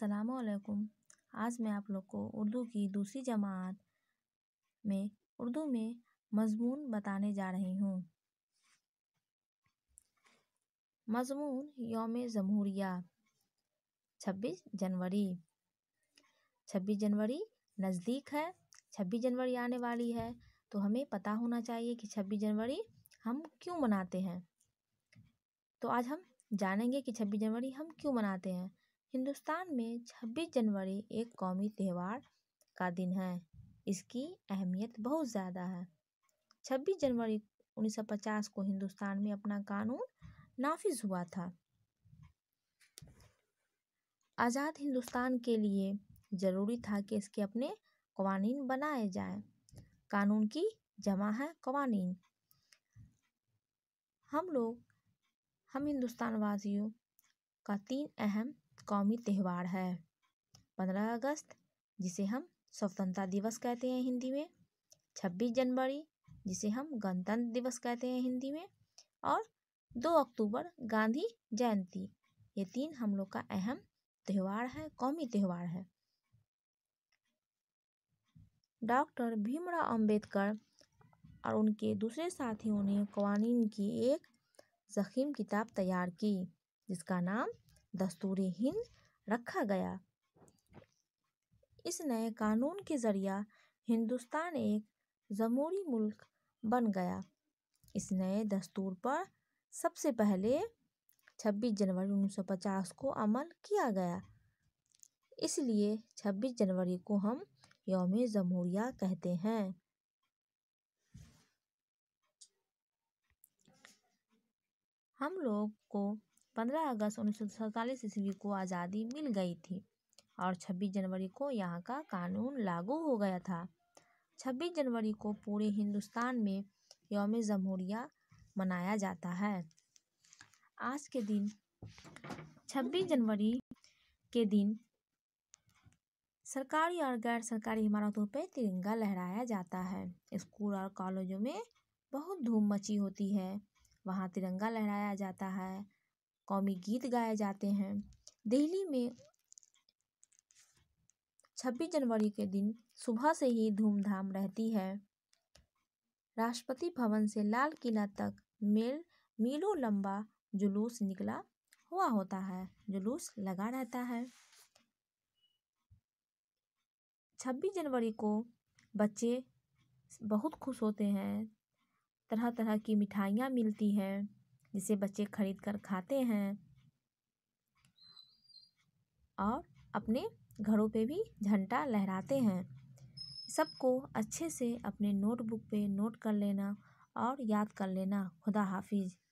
असलकुम आज मैं आप लोग को उर्दू की दूसरी जमात में उर्दू में मजमून बताने जा रही हूँ मजमून योम जमहूरिया 26 जनवरी 26 जनवरी नज़दीक है 26 जनवरी आने वाली है तो हमें पता होना चाहिए कि 26 जनवरी हम क्यों मनाते हैं तो आज हम जानेंगे कि 26 जनवरी हम क्यों मनाते हैं हिंदुस्तान में छब्बीस जनवरी एक कौमी त्यौहार का दिन है इसकी अहमियत बहुत ज़्यादा है छब्बीस जनवरी उन्नीस सौ पचास को हिंदुस्तान में अपना कानून नाफिज हुआ था आज़ाद हिंदुस्तान के लिए ज़रूरी था कि इसके अपने कवानीन बनाए जाएं कानून की जमा है कवानीन हम लोग हम हिंदुस्तान वासियों का तीन अहम कौमी त्यौहार है पंद्रह अगस्त जिसे हम स्वतंत्रता दिवस कहते हैं हिंदी में छब्बीस जनवरी जिसे हम गणतंत्र दिवस कहते हैं हिंदी में और दो अक्टूबर गांधी जयंती ये तीन हम लोग का अहम त्यौहार है कौमी त्यौहार है डॉक्टर भीमराव अंबेडकर और उनके दूसरे साथियों ने कवानीन की एक जखीम किताब तैयार की जिसका नाम दस्तूर हिंद रखा गया इस नए कानून के जरिया हिंदुस्तान एक जमहूरी मुल्क बन गया इस नए दस्तूर पर सबसे पहले 26 जनवरी 1950 को अमल किया गया इसलिए 26 जनवरी को हम योम जमहूरिया कहते हैं हम लोग को पंद्रह अगस्त उन्नीस सौ सैंतालीस ईस्वी को आज़ादी मिल गई थी और छब्बीस जनवरी को यहाँ का कानून लागू हो गया था छब्बीस जनवरी को पूरे हिंदुस्तान में योम जमहूरिया मनाया जाता है आज के दिन छब्बीस जनवरी के दिन सरकारी और गैर सरकारी इमारतों पर तिरंगा लहराया जाता है स्कूल और कॉलेजों में बहुत धूम मची होती है वहाँ तिरंगा लहराया जाता है कौमी गीत गाए जाते हैं दिल्ली में 26 जनवरी के दिन सुबह से ही धूमधाम रहती है राष्ट्रपति भवन से लाल किला तक मेल मीलों लंबा जुलूस निकला हुआ होता है जुलूस लगा रहता है छब्बीस जनवरी को बच्चे बहुत खुश होते हैं तरह तरह की मिठाइयाँ मिलती हैं जिसे बच्चे खरीद कर खाते हैं और अपने घरों पे भी झंडा लहराते हैं सबको अच्छे से अपने नोटबुक पे नोट कर लेना और याद कर लेना खुदा हाफिज़